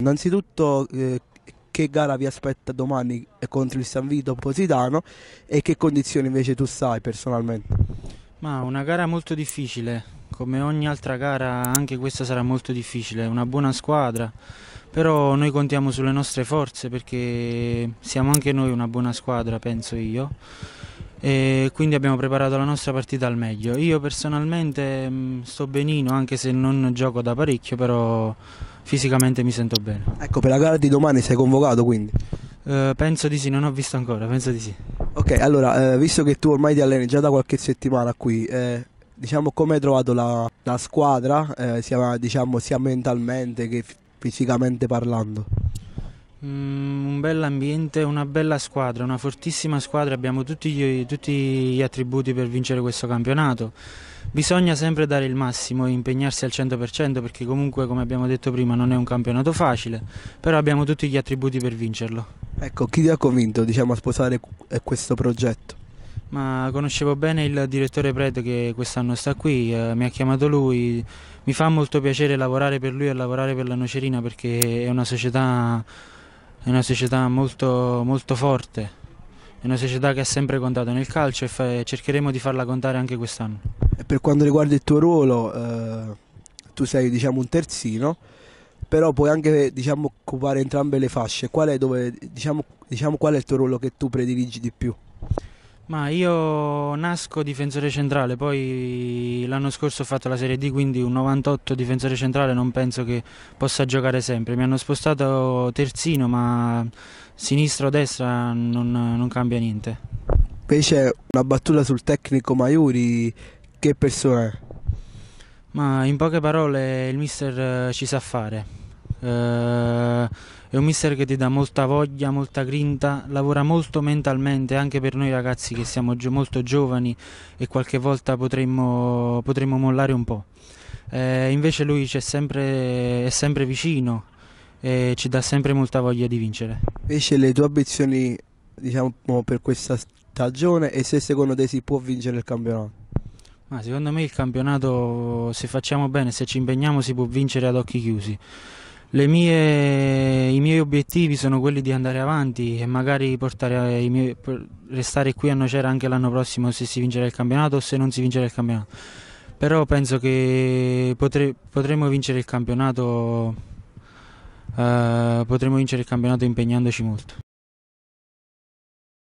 Innanzitutto eh, che gara vi aspetta domani eh, contro il San Vito Positano e che condizioni invece tu sai personalmente? Ma una gara molto difficile, come ogni altra gara anche questa sarà molto difficile, una buona squadra, però noi contiamo sulle nostre forze perché siamo anche noi una buona squadra, penso io e quindi abbiamo preparato la nostra partita al meglio. Io personalmente mh, mm, sto benino anche se non gioco da parecchio, però fisicamente mi sento bene. Ecco, per la gara di domani sei convocato quindi? Uh, penso di sì, non ho visto ancora, penso di sì. Ok, allora, eh, visto che tu ormai ti alleni già da qualche settimana qui, eh, diciamo come hai trovato la, la squadra, eh, sia, diciamo, sia mentalmente che fisicamente parlando? Mm, un bell'ambiente, una bella squadra, una fortissima squadra, abbiamo tutti gli, tutti gli, attributi per vincere questo campionato. Bisogna sempre dare il massimo e impegnarsi al 100% perché comunque come abbiamo detto prima non è un campionato facile, però abbiamo tutti gli attributi per vincerlo. Ecco, chi ti ha convinto diciamo, a sposare eh, questo progetto? Ma conoscevo bene il direttore Pred che quest'anno sta qui, eh, mi ha chiamato lui, mi fa molto piacere lavorare per lui e lavorare per la Nocerina perché è una società è una società molto, molto forte, è una società che ha sempre contato nel calcio e fa, cercheremo di farla contare anche quest'anno. E per quanto riguarda il tuo ruolo, eh, tu sei diciamo, un terzino, però puoi anche diciamo, occupare entrambe le fasce, qual è, dove, diciamo, diciamo qual è il tuo ruolo che tu prediligi di più? Ma io nasco difensore centrale, poi l'anno scorso ho fatto la Serie D, quindi un 98 difensore centrale non penso che possa giocare sempre. Mi hanno spostato terzino, ma sinistra o destra non, non cambia niente. Invece una battuta sul tecnico Maiuri, che persona è? Ma in poche parole il mister ci sa fare. Eh, è un mister che ti dà molta voglia, molta grinta, lavora molto mentalmente anche per noi ragazzi che siamo molto giovani e qualche volta potremmo, potremmo mollare un po'. Eh, invece lui sempre, è sempre vicino e ci dà sempre molta voglia di vincere. Invece le tue ambizioni diciamo, per questa stagione e se secondo te si può vincere il campionato? Ma secondo me il campionato se facciamo bene, se ci impegniamo si può vincere ad occhi chiusi. Mie, I miei obiettivi sono quelli di andare avanti e magari eh, miei, restare qui a Nocera anche l'anno prossimo se si vincerà il campionato o se non si vincerà il campionato. Però penso che potre, potremo vincere il campionato, eh, potremo vincere il campionato impegnandoci molto.